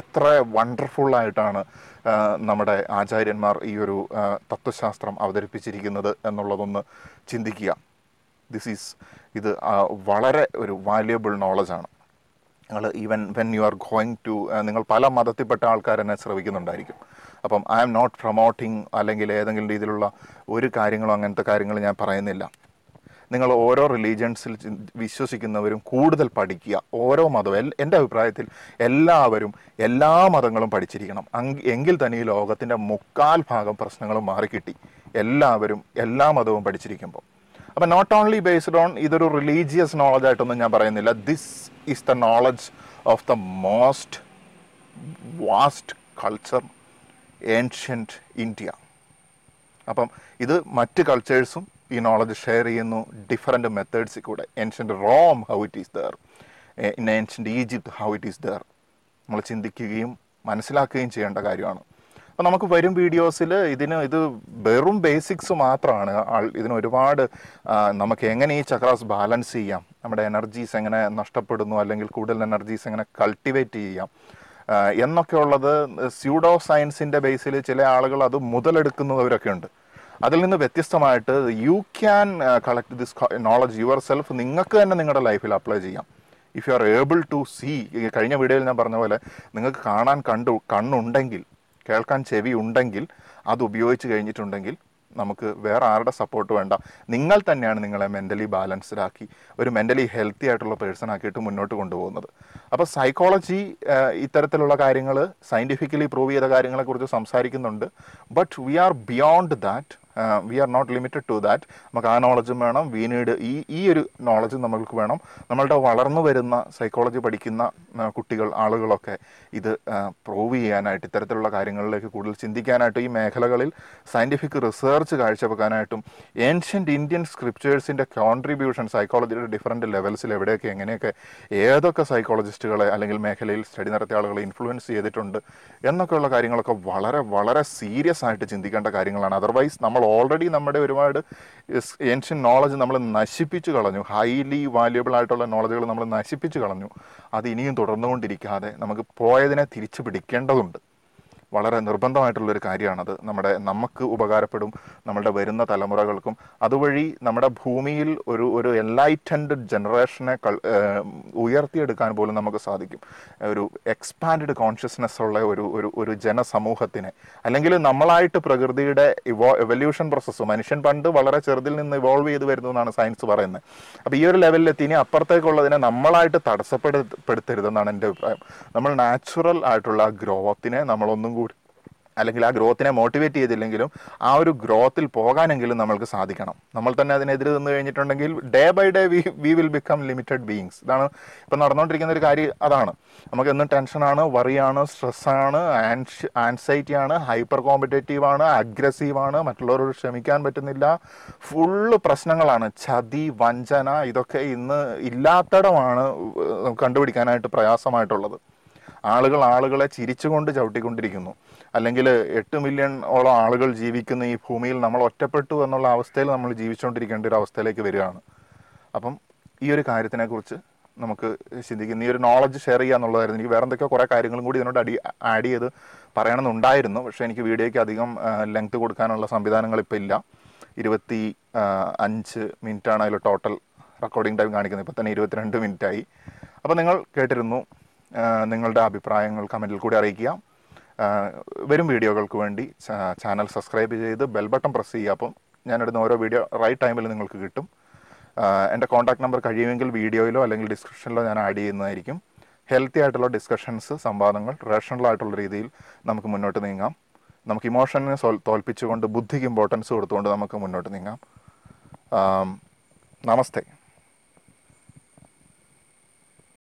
എത്ര വണ്ടർഫുള്ളായിട്ടാണ് നമ്മുടെ ആചാര്യന്മാർ ഈ ഒരു തത്വശാസ്ത്രം അവതരിപ്പിച്ചിരിക്കുന്നത് എന്നുള്ളതൊന്ന് ചിന്തിക്കുക ദിസ് ഈസ് ഇത് വളരെ ഒരു വാല്യുബിൾ നോളജാണ് നിങ്ങൾ even when you are going to നിങ്ങൾ പല മതത്തിൽപ്പെട്ട ആൾക്കാരെന്നെ ശ്രവിക്കുന്നുണ്ടായിരിക്കും അപ്പം ഐ ആം നോട്ട് പ്രൊമോട്ടിങ് അല്ലെങ്കിൽ ഏതെങ്കിലും രീതിയിലുള്ള ഒരു കാര്യങ്ങളോ അങ്ങനത്തെ കാര്യങ്ങൾ ഞാൻ പറയുന്നില്ല നിങ്ങൾ ഓരോ റിലീജിയൻസിൽ വിശ്വസിക്കുന്നവരും കൂടുതൽ പഠിക്കുക ഓരോ മതവും എൻ്റെ അഭിപ്രായത്തിൽ എല്ലാവരും എല്ലാ മതങ്ങളും പഠിച്ചിരിക്കണം എങ്കിൽ തന്നെ ഈ ലോകത്തിൻ്റെ മുക്കാൽ ഭാഗം പ്രശ്നങ്ങളും മാറിക്കിട്ടി എല്ലാവരും എല്ലാ മതവും പഠിച്ചിരിക്കുമ്പോൾ അപ്പം നോട്ട് ഓൺലി ബേസ്ഡ് ഓൺ ഇതൊരു റിലീജിയസ് നോളജ് ആയിട്ടൊന്നും ഞാൻ പറയുന്നില്ല this is the knowledge of the most vast culture ancient India അപ്പം ഇത് മറ്റ് കൾച്ചേഴ്സും ഈ നോളജ് ഷെയർ ചെയ്യുന്നു ഡിഫറെൻറ്റ് മെത്തേഡ്സിൽ കൂടെ ancient Rome how it is there in ancient Egypt how it is there നമ്മൾ ചിന്തിക്കുകയും മനസ്സിലാക്കുകയും ചെയ്യേണ്ട കാര്യമാണ് അപ്പോൾ നമുക്ക് വരും വീഡിയോസിൽ ഇതിന് ഇത് വെറും ബേസിക്സ് മാത്രമാണ് ഇതിന് ഒരുപാട് നമുക്ക് എങ്ങനെ ഈ ചക്രാസ് ബാലൻസ് ചെയ്യാം നമ്മുടെ എനർജീസ് എങ്ങനെ നഷ്ടപ്പെടുന്നു അല്ലെങ്കിൽ കൂടുതൽ എനർജീസ് എങ്ങനെ കൾട്ടിവേറ്റ് ചെയ്യാം എന്നൊക്കെ സ്യൂഡോ സയൻസിൻ്റെ ബേസിൽ ചില ആളുകൾ അത് മുതലെടുക്കുന്നവരൊക്കെ ഉണ്ട് അതിൽ നിന്ന് വ്യത്യസ്തമായിട്ട് you can collect this knowledge yourself നിങ്ങൾക്ക് തന്നെ നിങ്ങളുടെ ലൈഫിൽ അപ്ലൈ ചെയ്യാം if you are able to see കഴിഞ്ഞ വീഡിയോയിൽ ഞാൻ പറഞ്ഞ പോലെ നിങ്ങൾക്ക് കാണാൻ കണ്ടു കണ്ണുണ്ടെങ്കിൽ കേൾക്കാൻ ചെവി ഉണ്ടെങ്കിൽ അത് ഉപയോഗിച്ച് കഴിഞ്ഞിട്ടുണ്ടെങ്കിൽ നമുക്ക് വേറെ ആരുടെ സപ്പോർട്ട് വേണ്ട നിങ്ങൾ തന്നെയാണ് നിങ്ങളെ മെൻ്റലി ബാലൻസ്ഡ് ആക്കി ഒരു മെൻ്റലി ഹെൽത്തി ആയിട്ടുള്ള പേഴ്സൺ ആക്കിയിട്ട് മുന്നോട്ട് കൊണ്ടുപോകുന്നത് അപ്പോൾ സൈക്കോളജി uh, ഇത്തരത്തിലുള്ള കാര്യങ്ങൾ സയൻറ്റിഫിക്കലി പ്രൂവ് ചെയ്ത കാര്യങ്ങളെക്കുറിച്ച് സംസാരിക്കുന്നുണ്ട് but we are beyond that we are not limited to that നമുക്ക് ആ നോളജും വേണം വി നീഡ് ഈ ഈ ഒരു നോളജും നമ്മൾക്ക് വേണം നമ്മളുടെ വളർന്നു വരുന്ന സൈക്കോളജി പഠിക്കുന്ന കുട്ടികൾ ആളുകളൊക്കെ ഇത് പ്രൂവ് ചെയ്യാനായിട്ട് ഇത്തരത്തിലുള്ള കാര്യങ്ങളിലേക്ക് കൂടുതൽ ചിന്തിക്കാനായിട്ടും ഈ മേഖലകളിൽ സയൻറ്റിഫിക് റിസർച്ച് കാഴ്ചവെക്കാനായിട്ടും ഏൻഷ്യൻറ്റ് ഇന്ത്യൻ സ്ക്രിപ്റ്റേഴ്സിൻ്റെ കോൺട്രിബ്യൂഷൻ സൈക്കോളജിയുടെ ഡിഫറെൻറ്റ് ലെവൽസിൽ എവിടെയൊക്കെ എങ്ങനെയൊക്കെ ഏതൊക്കെ സൈക്കോളജിസ്റ്റുകളെ അല്ലെങ്കിൽ മേഖലയിൽ സ്റ്റഡി നടത്തിയ ആളുകളെ ഇൻഫ്ലുവൻസ് ചെയ്തിട്ടുണ്ട് എന്നൊക്കെയുള്ള കാര്യങ്ങളൊക്കെ വളരെ വളരെ സീരിയസ് ആയിട്ട് ചിന്തിക്കേണ്ട കാര്യങ്ങളാണ് അതർവൈസ് നമ്മൾ ഓൾറെഡി നമ്മുടെ ഒരുപാട് ഏൻഷ്യൻ നോളജ് നമ്മൾ നശിപ്പിച്ചു കളഞ്ഞു ഹൈലി വാല്യുബിൾ ആയിട്ടുള്ള നോളജുകൾ നമ്മൾ നശിപ്പിച്ചു കളഞ്ഞു അത് ഇനിയും തുടർന്നുകൊണ്ടിരിക്കാതെ നമുക്ക് പോയതിനെ തിരിച്ചു പിടിക്കേണ്ടതുണ്ട് വളരെ നിർബന്ധമായിട്ടുള്ളൊരു കാര്യമാണത് നമ്മുടെ നമുക്ക് ഉപകാരപ്പെടും നമ്മളുടെ വരുന്ന തലമുറകൾക്കും അതുവഴി നമ്മുടെ ഭൂമിയിൽ ഒരു ഒരു എൻലൈറ്റൻഡ് ജനറേഷനെ ഉയർത്തിയെടുക്കാൻ പോലും നമുക്ക് സാധിക്കും ഒരു എക്സ്പാൻഡ് കോൺഷ്യസ്നെസ് ഉള്ള ഒരു ഒരു ഒരു ജനസമൂഹത്തിനെ അല്ലെങ്കിൽ നമ്മളായിട്ട് പ്രകൃതിയുടെ ഇവോ എവല്യൂഷൻ പ്രോസസ്സ് മനുഷ്യൻ പണ്ട് വളരെ ചെറുതിൽ നിന്ന് ഇവോൾവ് ചെയ്ത് വരുന്നു എന്നാണ് സയൻസ് പറയുന്നത് അപ്പോൾ ഈ ഒരു ലെവലിലെത്തി ഇനി അപ്പുറത്തേക്കുള്ളതിനെ നമ്മളായിട്ട് തടസ്സപ്പെടുത്തരുതെന്നാണ് എൻ്റെ അഭിപ്രായം നമ്മൾ നാച്ചുറൽ ആയിട്ടുള്ള ഗ്രോത്തിനെ നമ്മളൊന്നും കൂടി അല്ലെങ്കിൽ ആ ഗ്രോത്തിനെ മോട്ടിവേറ്റ് ചെയ്തില്ലെങ്കിലും ആ ഒരു ഗ്രോത്തിൽ പോകാനെങ്കിലും നമ്മൾക്ക് സാധിക്കണം നമ്മൾ തന്നെ അതിനെതിരെ നിന്ന് കഴിഞ്ഞിട്ടുണ്ടെങ്കിൽ day by day we we will become limited beings ഇതാണ് ഇപ്പം നടന്നുകൊണ്ടിരിക്കുന്ന ഒരു കാര്യം അതാണ് നമുക്ക് എന്നും ടെൻഷനാണ് വറിയാണ് സ്ട്രെസ്സാണ് ആൻഷ് ആൻസൈറ്റി ആണ് ഹൈപ്പർ കോമ്പറ്റേറ്റീവ് ആണ് അഗ്രസീവാണ് മറ്റുള്ളവരോട് ക്ഷമിക്കാൻ പറ്റുന്നില്ല ഫുള്ള് പ്രശ്നങ്ങളാണ് ചതി വഞ്ചന ഇതൊക്കെ ഇന്ന് ഇല്ലാത്തടമാണ് കണ്ടുപിടിക്കാനായിട്ട് പ്രയാസമായിട്ടുള്ളത് ആളുകൾ ആളുകളെ ചിരിച്ചുകൊണ്ട് ചവിട്ടിക്കൊണ്ടിരിക്കുന്നു അല്ലെങ്കിൽ എട്ട് മില്യൺ ഓളം ആളുകൾ ജീവിക്കുന്ന ഈ ഭൂമിയിൽ നമ്മൾ ഒറ്റപ്പെട്ടു എന്നുള്ള അവസ്ഥയിൽ നമ്മൾ ജീവിച്ചുകൊണ്ടിരിക്കേണ്ട ഒരു അവസ്ഥയിലേക്ക് വരികയാണ് അപ്പം ഈ ഒരു കാര്യത്തിനെക്കുറിച്ച് നമുക്ക് ചിന്തിക്കുന്ന ഈ ഒരു നോളജ് ഷെയർ ചെയ്യുക എന്നുള്ളതായിരുന്നു എനിക്ക് വേറെ എന്തൊക്കെയോ കുറേ കാര്യങ്ങളും കൂടി ഇതിനോട് അടി ആഡ് ചെയ്ത് പറയണമെന്നുണ്ടായിരുന്നു പക്ഷേ എനിക്ക് വീഡിയോയ്ക്ക് അധികം ലെങ്ത് കൊടുക്കാനുള്ള സംവിധാനങ്ങൾ ഇപ്പോൾ ഇല്ല ഇരുപത്തി അഞ്ച് മിനിറ്റാണ് അതിൽ ടോട്ടൽ റെക്കോർഡിംഗ് ടൈം കാണിക്കുന്നത് ഇപ്പോൾ തന്നെ ഇരുപത്തിരണ്ട് മിനിറ്റായി അപ്പോൾ നിങ്ങൾ കേട്ടിരുന്നു നിങ്ങളുടെ അഭിപ്രായങ്ങൾ കമൻറ്റിൽ കൂടി അറിയിക്കുക വരും വീഡിയോകൾക്ക് വേണ്ടി ചാനൽ സബ്സ്ക്രൈബ് ചെയ്ത് ബെൽ ബട്ടൺ പ്രസ് ചെയ്യുക അപ്പം ഞാനിടുന്ന ഓരോ വീഡിയോ റൈറ്റ് ടൈമിൽ നിങ്ങൾക്ക് കിട്ടും എൻ്റെ കോൺടാക്ട് നമ്പർ കഴിയുമെങ്കിൽ വീഡിയോയിലോ അല്ലെങ്കിൽ ഡിസ്ക്രിപ്ഷനിലോ ഞാൻ ആഡ് ചെയ്യുന്നതായിരിക്കും ഹെൽത്തി ആയിട്ടുള്ള ഡിസ്കഷൻസ് സംവാദങ്ങൾ റേഷണലായിട്ടുള്ള രീതിയിൽ നമുക്ക് മുന്നോട്ട് നീങ്ങാം നമുക്ക് ഇമോഷനെ തോൽപ്പിച്ചുകൊണ്ട് ബുദ്ധിക്ക് ഇമ്പോർട്ടൻസ് കൊടുത്തുകൊണ്ട് നമുക്ക് മുന്നോട്ട് നീങ്ങാം നമസ്തേ